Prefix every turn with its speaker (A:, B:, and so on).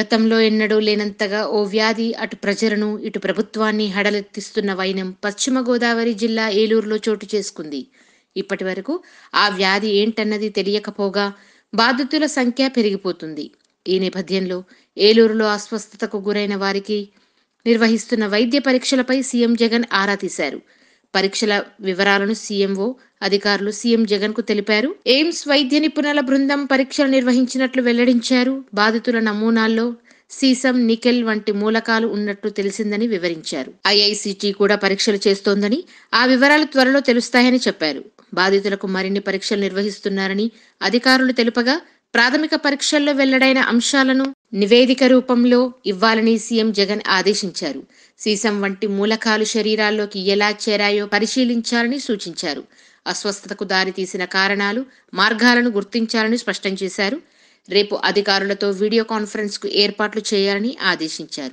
A: గతంలో ఎన్నడూ లేనంతగా ఓ వ్యాధి అటు ప్రజలను ఇటు ప్రభుత్వాన్ని హడలెత్తిస్తున్న వైనం పశ్చిమ గోదావరి జిల్లా ఏలూరులో చోటు చేసుకుంది ఇప్పటి వరకు ఆ వ్యాధి ఏంటన్నది తెలియకపోగా బాధితుల సంఖ్య పెరిగిపోతుంది ఈ నేపథ్యంలో ఏలూరులో అస్వస్థతకు గురైన వారికి నిర్వహిస్తున్న వైద్య పరీక్షలపై సీఎం జగన్ ఆరా తీశారు పరీక్షల వివరాలను సీఎంఓ అధికారులు సీఎం జగన్ కు తెలిపారు ఎయిమ్స్ వైద్య నిపుణుల బృందం పరీక్షలు నిర్వహించినట్లు వెల్లడించారు బాధితుల నమూనాల్లో సీసం నికెల్ వంటి మూలకాలు ఉన్నట్లు తెలిసిందని వివరించారు ఐఐసిటీ కూడా పరీక్షలు చేస్తోందని ఆ వివరాలు త్వరలో తెలుస్తాయని చెప్పారు బాధితులకు మరిన్ని పరీక్షలు నిర్వహిస్తున్నారని అధికారులు తెలుపగా ప్రాథమిక పరీక్షల్లో వెల్లడైన అంశాలను నివేదిక రూపంలో ఇవ్వాలని సీఎం జగన్ ఆదేశించారు సీసం వంటి మూలకాలు శరీరాల్లోకి ఎలా చేరాయో పరిశీలించాలని సూచించారు అస్వస్థతకు దారితీసిన కారణాలు మార్గాలను గుర్తించాలని స్పష్టం చేశారు రేపు అధికారులతో వీడియో కాన్ఫరెన్స్కు ఏర్పాట్లు చేయాలని ఆదేశించారు